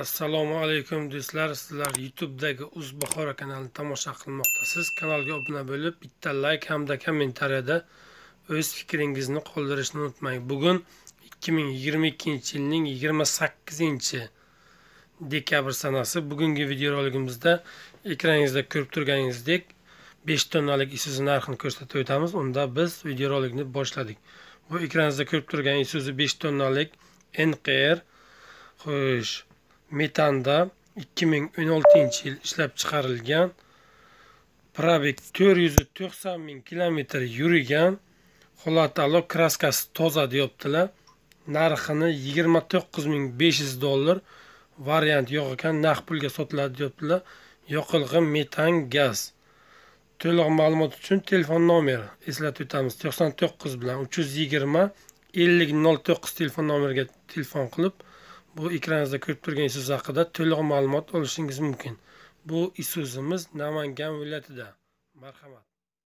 assalomu alaykum do'stlar sizlar youtubedagi bahora kanalini tomosha qilmoqdasiz kanalga obuna bo'lib bitta layk hamda kommentariyada o'z fikringizni qoldirishni unutmang bugun 2022 yilning 28 dekabr sanasi bugungi videoroligimizda ekraningizda ko'rib turganingizdek 5 tonnalik isuzu narxini ko'rsatib o'tamiz unda biz videorolikni boshladik bu ekraningizda ko'rib turgan isuzu 5 tonnalik nqr xo'sh metanda 2016 yil ishlab chiqarilgan probek 490 ming kilometr yurgan holatalo kraskasi toza deyaptilar narxini 29500 dollar variant yo'q ekan naqd pulga sotiladi deyaptilar yoqilg'i metan gaz to'liq ma'lumot uchun telefon nomeri eslatib o'tamiz to'qson to'qqiz bilan uch yuz yigirma ellik nol to'qqiz telefon nomeriga telefon qilib bu ekraningizda ko'rib turgan isuz haqida to'liq ma'lumot olishingiz mumkin bu isuzimiz namangan viloyatida marhamat